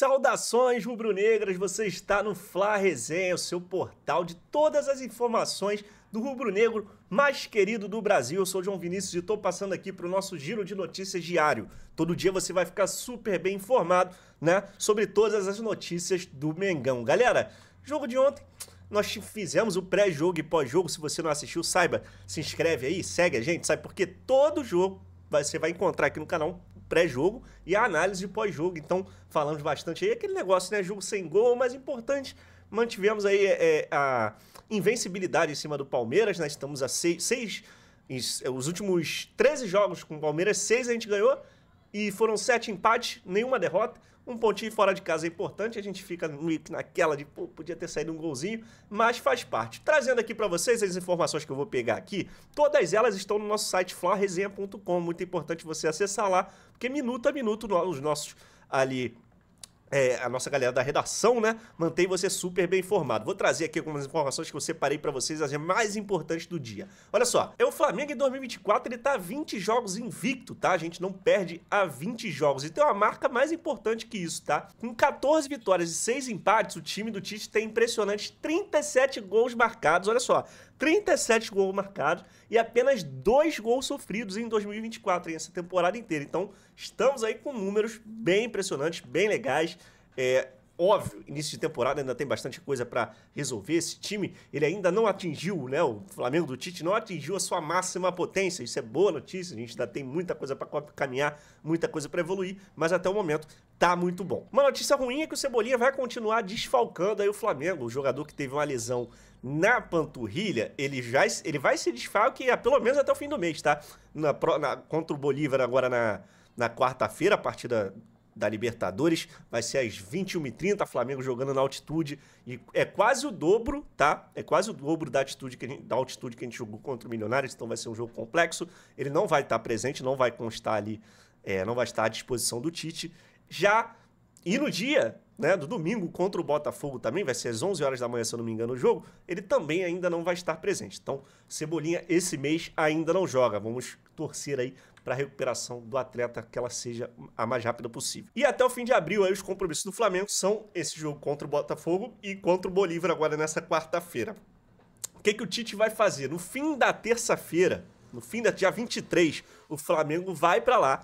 Saudações rubro-negras, você está no Fla Resenha, o seu portal de todas as informações do rubro-negro mais querido do Brasil. Eu sou João Vinícius e estou passando aqui para o nosso giro de notícias diário. Todo dia você vai ficar super bem informado, né, sobre todas as notícias do Mengão. Galera, jogo de ontem nós fizemos o pré-jogo e pós-jogo. Se você não assistiu, saiba, se inscreve aí, segue a gente, sabe? Porque todo jogo você vai encontrar aqui no canal pré-jogo e a análise de pós-jogo. Então, falamos bastante aí. Aquele negócio, né? Jogo sem gol, mas importante. Mantivemos aí é, é a invencibilidade em cima do Palmeiras, né? Estamos a seis, seis. É, os últimos 13 jogos com o Palmeiras, seis a gente ganhou e foram sete empates, nenhuma derrota. Um pontinho fora de casa é importante, a gente fica naquela de, pô, podia ter saído um golzinho, mas faz parte. Trazendo aqui para vocês as informações que eu vou pegar aqui, todas elas estão no nosso site flaresenha.com, muito importante você acessar lá, porque minuto a minuto os nossos ali é, a nossa galera da redação, né? Mantém você super bem informado. Vou trazer aqui algumas informações que eu separei para vocês, as mais importantes do dia. Olha só, é o Flamengo em 2024, ele tá 20 jogos invicto, tá? A gente não perde a 20 jogos. E então, tem é uma marca mais importante que isso, tá? Com 14 vitórias e 6 empates, o time do Tite tem impressionantes 37 gols marcados. Olha só, 37 gols marcados e apenas 2 gols sofridos em 2024, em essa temporada inteira. Então, estamos aí com números bem impressionantes, bem legais. É, óbvio, início de temporada ainda tem bastante coisa para resolver. Esse time, ele ainda não atingiu, né? O Flamengo do Tite não atingiu a sua máxima potência. Isso é boa notícia, a gente ainda tem muita coisa para caminhar, muita coisa para evoluir, mas até o momento tá muito bom. Uma notícia ruim é que o Cebolinha vai continuar desfalcando aí o Flamengo, o jogador que teve uma lesão na panturrilha, ele já ele vai se desfalque pelo menos até o fim do mês, tá? Na, na contra o Bolívar agora na na quarta-feira, a partida da Libertadores. Vai ser às 21h30, Flamengo jogando na altitude. E é quase o dobro, tá? É quase o dobro da, altitude que gente, da altitude que a gente jogou contra o Milionários, então vai ser um jogo complexo. Ele não vai estar presente, não vai constar ali, é, não vai estar à disposição do Tite. Já. E no dia, né, do domingo contra o Botafogo também, vai ser às 11 horas da manhã, se eu não me engano, o jogo, ele também ainda não vai estar presente. Então, Cebolinha esse mês ainda não joga. Vamos torcer aí para a recuperação do atleta que ela seja a mais rápida possível. E até o fim de abril, aí, os compromissos do Flamengo são esse jogo contra o Botafogo e contra o Bolívar agora nessa quarta-feira. O que, que o Tite vai fazer? No fim da terça-feira, no fim da dia 23, o Flamengo vai para lá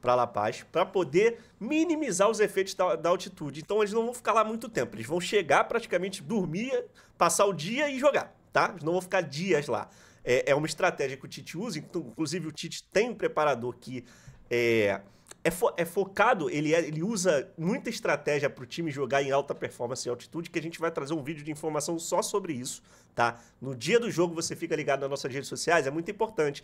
para La Paz para poder minimizar os efeitos da, da, altitude. Então eles não vão ficar lá muito tempo. Eles vão chegar praticamente dormir, passar o dia e jogar, tá? Eles não vão ficar dias lá é, é uma estratégia que o Tite usa. Então, inclusive, o Tite tem um preparador que é, é, fo é, focado, ele, é, ele usa muita estratégia para o time jogar em alta performance e altitude, que a gente vai trazer um vídeo de informação só sobre isso, tá? No dia do jogo você fica ligado nas nossas redes sociais, é muito importante.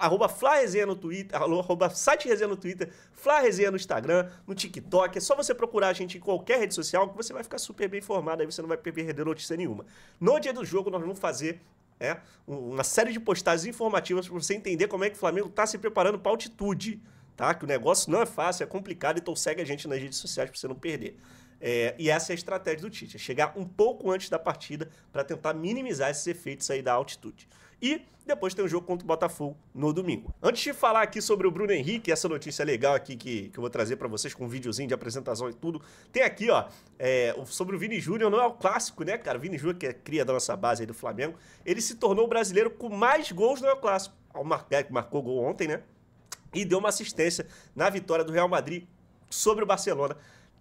Arroba FlyResenha no Twitter, arroba site resenha no Twitter, FlyResenha no Instagram, no TikTok. É só você procurar a gente em qualquer rede social que você vai ficar super bem informado, aí você não vai perder notícia nenhuma. No dia do jogo nós vamos fazer é, uma série de postagens informativas para você entender como é que o Flamengo está se preparando para altitude, tá? Que o negócio não é fácil, é complicado, então segue a gente nas redes sociais para você não perder. É, e essa é a estratégia do Tite, é chegar um pouco antes da partida para tentar minimizar esses efeitos aí da altitude. E depois tem o um jogo contra o Botafogo no domingo. Antes de falar aqui sobre o Bruno Henrique, essa notícia legal aqui que, que eu vou trazer para vocês com um videozinho de apresentação e tudo, tem aqui, ó, é, sobre o Vini Júnior, não é o clássico, né, cara? O Vini Júnior, que é cria da nossa base aí do Flamengo, ele se tornou o brasileiro com mais gols no El Clássico. O marcar, é, marcou gol ontem, né? E deu uma assistência na vitória do Real Madrid sobre o Barcelona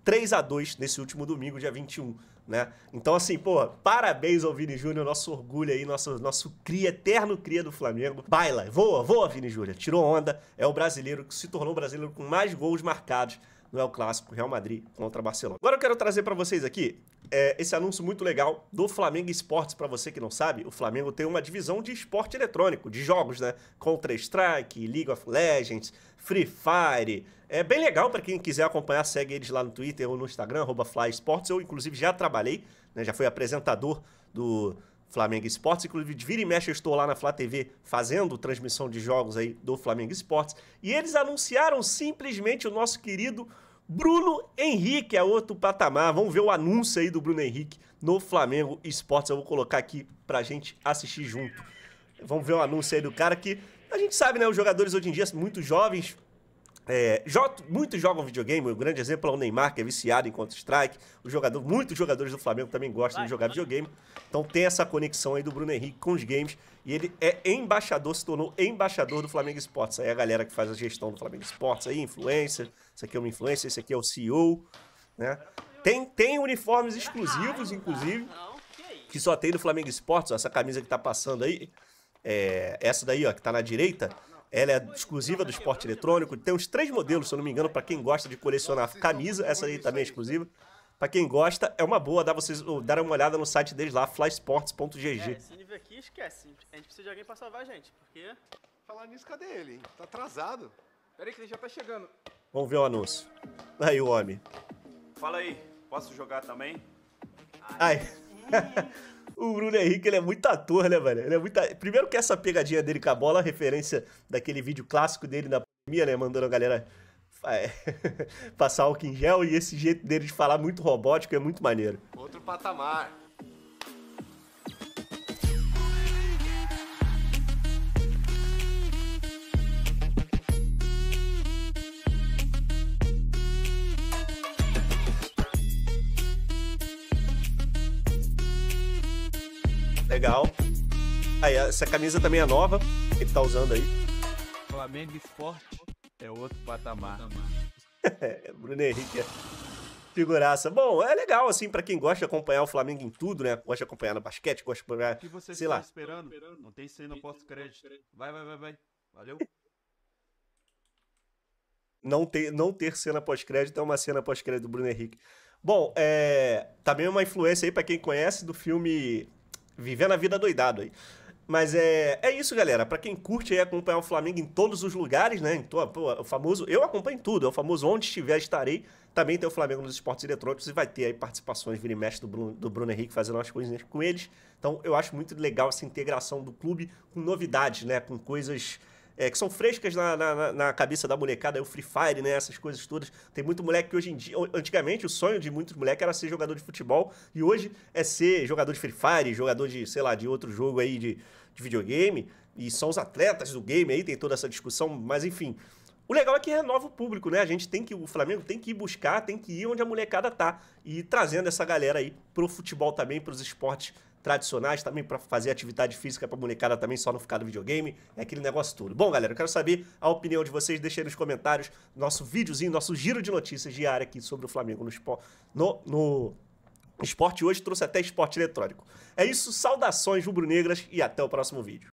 3 a 2 nesse último domingo, dia 21. Né? Então, assim, pô, parabéns ao Vini Júnior, nosso orgulho aí, nosso, nosso cria, eterno cria do Flamengo. Baila, voa, voa, Vini Júnior. Tirou onda, é o brasileiro que se tornou o brasileiro com mais gols marcados não é o clássico Real Madrid contra Barcelona. Agora eu quero trazer para vocês aqui é, esse anúncio muito legal do Flamengo Esportes. Para você que não sabe, o Flamengo tem uma divisão de esporte eletrônico, de jogos, né? Counter-Strike, League of Legends, Free Fire. É bem legal para quem quiser acompanhar, segue eles lá no Twitter ou no Instagram, Fly Esportes. Eu, inclusive, já trabalhei, né? já fui apresentador do Flamengo Esportes. Inclusive, vira e mexe, eu estou lá na Flá TV fazendo transmissão de jogos aí do Flamengo Esportes. E eles anunciaram simplesmente o nosso querido Bruno Henrique, é outro patamar. Vamos ver o anúncio aí do Bruno Henrique no Flamengo Esportes. Eu vou colocar aqui pra gente assistir junto. Vamos ver o anúncio aí do cara que a gente sabe, né? Os jogadores hoje em dia, muito jovens, é, muitos jogam videogame, o grande exemplo é o Neymar, que é viciado em Counter-Strike. Jogador, muitos jogadores do Flamengo também gostam de jogar videogame. Então tem essa conexão aí do Bruno Henrique com os games. E ele é embaixador, se tornou embaixador do Flamengo Esportes. Aí a galera que faz a gestão do Flamengo Esportes aí, influencer. Esse aqui é uma influencer, esse aqui é o CEO. Né? Tem, tem uniformes exclusivos, inclusive, é que só tem do Flamengo Esportes. essa camisa que tá passando aí, é, essa daí, ó, que tá na direita ela é exclusiva do esporte eletrônico. Tem uns três modelos, se eu não me engano, para quem gosta de colecionar camisa. Essa aí também é exclusiva. Para quem gosta, é uma boa dar vocês dar uma olhada no site deles lá, flysports.gg. É, esse nível aqui esquece. A gente precisa de alguém para salvar a gente, porque falar nisso cadê ele? Hein? Tá atrasado. Peraí que ele já tá chegando. Vamos ver o anúncio. Aí o homem. Fala aí, posso jogar também? Ai. Ai. O Bruno Henrique, ele é muito ator, né, velho? Ele é muito. Primeiro que essa pegadinha dele com a bola, referência daquele vídeo clássico dele na pandemia, né? Mandando a galera é, passar álcool em gel e esse jeito dele de falar muito robótico é muito maneiro. Outro patamar. Legal. Aí, essa camisa também é nova, que ele tá usando aí. Flamengo forte é outro patamar. Bruno Henrique é figuraça. Bom, é legal, assim, para quem gosta de acompanhar o Flamengo em tudo, né? Gosta de acompanhar no basquete, gosta de acompanhar. O que você sei lá. esperando? Não tem cena pós-crédito. Vai, vai, vai, vai. Valeu. não ter, não ter cena pós-crédito é uma cena pós-crédito do Bruno Henrique. Bom, é, também é uma influência aí para quem conhece do filme vivendo a vida doidado aí. Mas é, é isso, galera. Para quem curte aí acompanhar o Flamengo em todos os lugares, né? Então, pô, o famoso, eu acompanho tudo, é o famoso onde estiver estarei. Também tem o Flamengo nos esportes eletrônicos e vai ter aí participações vira e mestre do Bruno, do Bruno Henrique fazendo umas coisinhas com eles. Então, eu acho muito legal essa integração do clube com novidades, né? Com coisas é, que são frescas na, na, na, cabeça da molecada, é o Free Fire, né? Essas coisas todas. Tem muito moleque que hoje em dia. Antigamente, o sonho de muitos moleques era ser jogador de futebol. E hoje é ser jogador de Free Fire, jogador de, sei lá, de outro jogo aí de, de videogame. E são os atletas do game aí, tem toda essa discussão, mas enfim. O legal é que renova é o público, né? A gente tem que, o Flamengo tem que ir buscar, tem que ir onde a molecada tá e trazendo essa galera aí pro futebol também, pros esportes tradicionais também para fazer atividade física para molecada também, só não ficar no videogame, é aquele negócio todo. Bom, galera, eu quero saber a opinião de vocês, deixei nos comentários nosso videozinho, nosso giro de notícias diário aqui sobre o Flamengo no espo No, no esporte hoje trouxe até esporte eletrônico. É isso, saudações rubro-negras e até o próximo vídeo.